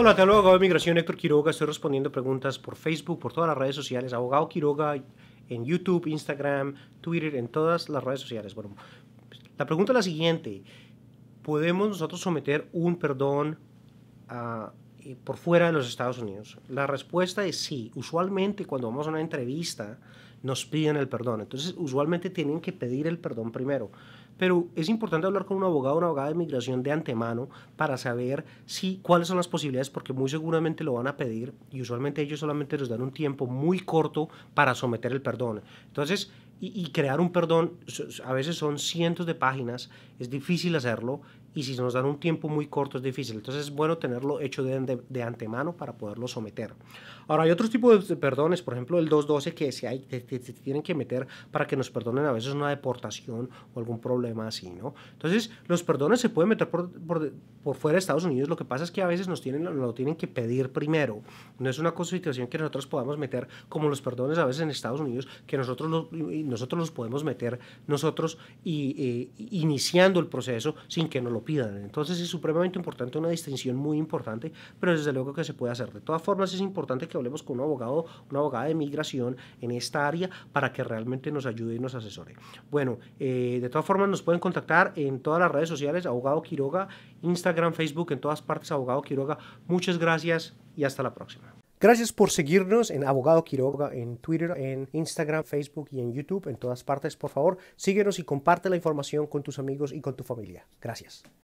Hola, te hablo abogado de migración Héctor Quiroga. Estoy respondiendo preguntas por Facebook, por todas las redes sociales. Abogado Quiroga en YouTube, Instagram, Twitter, en todas las redes sociales. Bueno, la pregunta es la siguiente. ¿Podemos nosotros someter un perdón a eh, por fuera de los Estados Unidos? La respuesta es sí. Usualmente cuando vamos a una entrevista nos piden el perdón. Entonces, usualmente tienen que pedir el perdón primero. Pero es importante hablar con un abogado o una abogada de migración de antemano para saber si, cuáles son las posibilidades, porque muy seguramente lo van a pedir y usualmente ellos solamente nos dan un tiempo muy corto para someter el perdón. Entonces, y, crear un perdón, a veces son cientos de páginas, es difícil hacerlo, y si nos dan un tiempo muy corto es difícil. Entonces es bueno tenerlo hecho de, de, antemano para poderlo someter. Ahora hay otros tipos de perdones, por ejemplo el 212 que se, tienen que meter para que nos perdonen a veces una deportación o algún problema así, ¿no? Entonces los perdones se pueden meter por, por, por fuera de Estados Unidos, lo que pasa es que a veces nos tienen, lo tienen que pedir primero. No es una situación que nosotros podamos meter como los perdones a veces en Estados Unidos, que nosotros los, nosotros los podemos meter nosotros y, eh, iniciando el proceso sin que nos lo pidan. Entonces es supremamente importante, una distinción muy importante, pero desde luego que se puede hacer. De todas formas es importante que hablemos con un abogado, una abogada de migración en esta área para que realmente nos ayude y nos asesore. Bueno, eh, de todas formas nos pueden contactar en todas las redes sociales, abogado Quiroga, Instagram, Facebook, en todas partes, abogado Quiroga. Muchas gracias y hasta la próxima. Gracias por seguirnos en Abogado Quiroga, en Twitter, en Instagram, Facebook y en YouTube, en todas partes, por favor. Síguenos y comparte la información con tus amigos y con tu familia. Gracias.